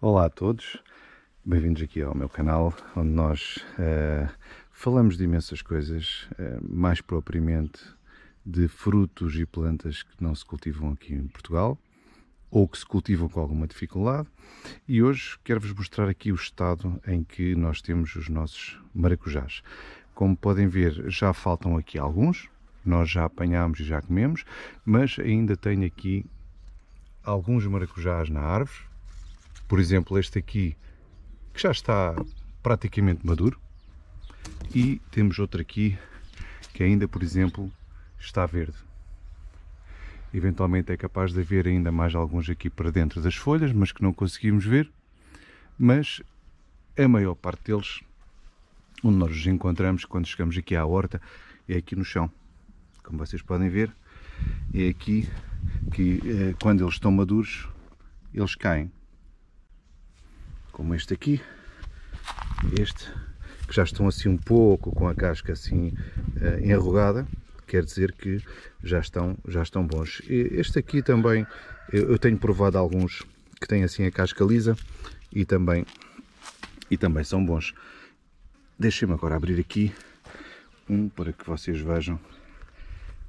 Olá a todos, bem-vindos aqui ao meu canal, onde nós uh, falamos de imensas coisas, uh, mais propriamente de frutos e plantas que não se cultivam aqui em Portugal, ou que se cultivam com alguma dificuldade, e hoje quero-vos mostrar aqui o estado em que nós temos os nossos maracujás. Como podem ver, já faltam aqui alguns, nós já apanhámos e já comemos, mas ainda tenho aqui alguns maracujás na árvore, por exemplo, este aqui, que já está praticamente maduro. E temos outro aqui, que ainda, por exemplo, está verde. Eventualmente é capaz de haver ainda mais alguns aqui para dentro das folhas, mas que não conseguimos ver. Mas a maior parte deles, onde nós os encontramos quando chegamos aqui à horta, é aqui no chão. Como vocês podem ver, é aqui que eh, quando eles estão maduros, eles caem como este aqui, este, que já estão assim um pouco com a casca assim eh, enrugada, quer dizer que já estão, já estão bons. Este aqui também, eu tenho provado alguns que têm assim a casca lisa e também, e também são bons. Deixem-me agora abrir aqui um para que vocês vejam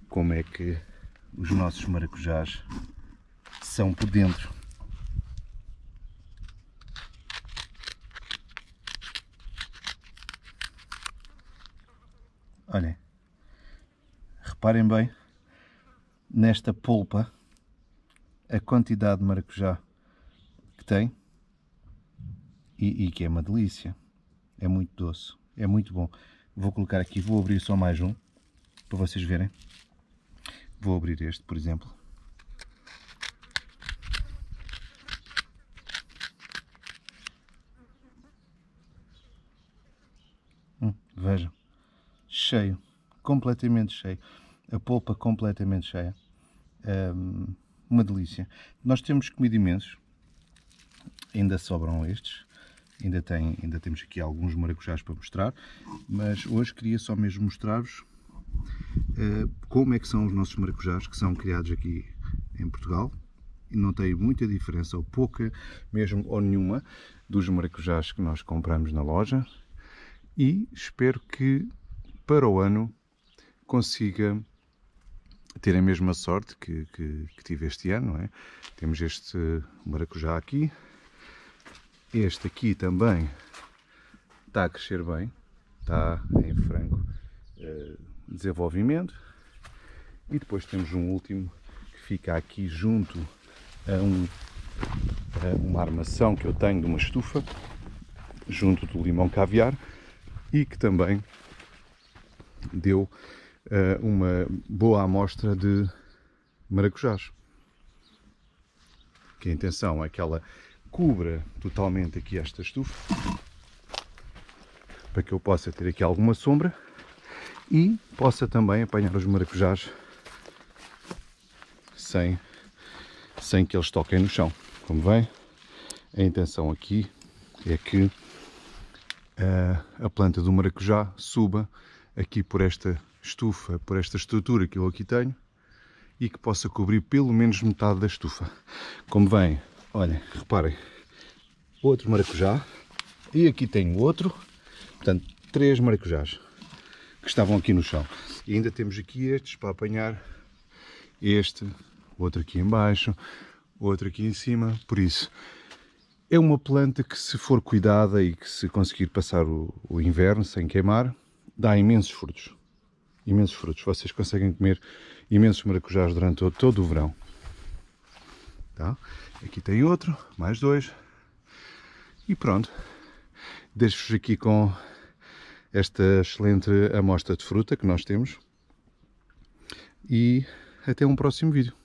como é que os nossos maracujás são por dentro. Olhem, reparem bem nesta polpa a quantidade de maracujá que tem e, e que é uma delícia. É muito doce, é muito bom. Vou colocar aqui, vou abrir só mais um para vocês verem. Vou abrir este, por exemplo. cheio, completamente cheio, a polpa completamente cheia, um, uma delícia. Nós temos comido imensos, ainda sobram estes, ainda, tem, ainda temos aqui alguns maracujás para mostrar, mas hoje queria só mesmo mostrar-vos uh, como é que são os nossos maracujás que são criados aqui em Portugal e não tem muita diferença ou pouca, mesmo ou nenhuma, dos maracujás que nós compramos na loja e espero que para o ano consiga ter a mesma sorte que, que, que tive este ano. É? Temos este maracujá aqui, este aqui também está a crescer bem, está em franco eh, desenvolvimento. E depois temos um último que fica aqui junto a, um, a uma armação que eu tenho de uma estufa, junto do limão caviar e que também deu uh, uma boa amostra de maracujás. Que a intenção é que ela cubra totalmente aqui esta estufa para que eu possa ter aqui alguma sombra e possa também apanhar os maracujás sem, sem que eles toquem no chão. Como vem, a intenção aqui é que eh, a planta do maracujá suba aqui por esta estufa, por esta estrutura que eu aqui tenho e que possa cobrir pelo menos metade da estufa. Como vem, olhem, reparem, outro maracujá e aqui tenho outro, portanto, três maracujás que estavam aqui no chão. E ainda temos aqui estes para apanhar este, outro aqui embaixo, outro aqui em cima, por isso é uma planta que se for cuidada e que se conseguir passar o, o inverno sem queimar, dá imensos frutos. Imensos frutos. Vocês conseguem comer imensos maracujás durante todo, todo o verão. Tá? Aqui tem outro, mais dois. E pronto. Deixo-vos aqui com esta excelente amostra de fruta que nós temos. E até um próximo vídeo.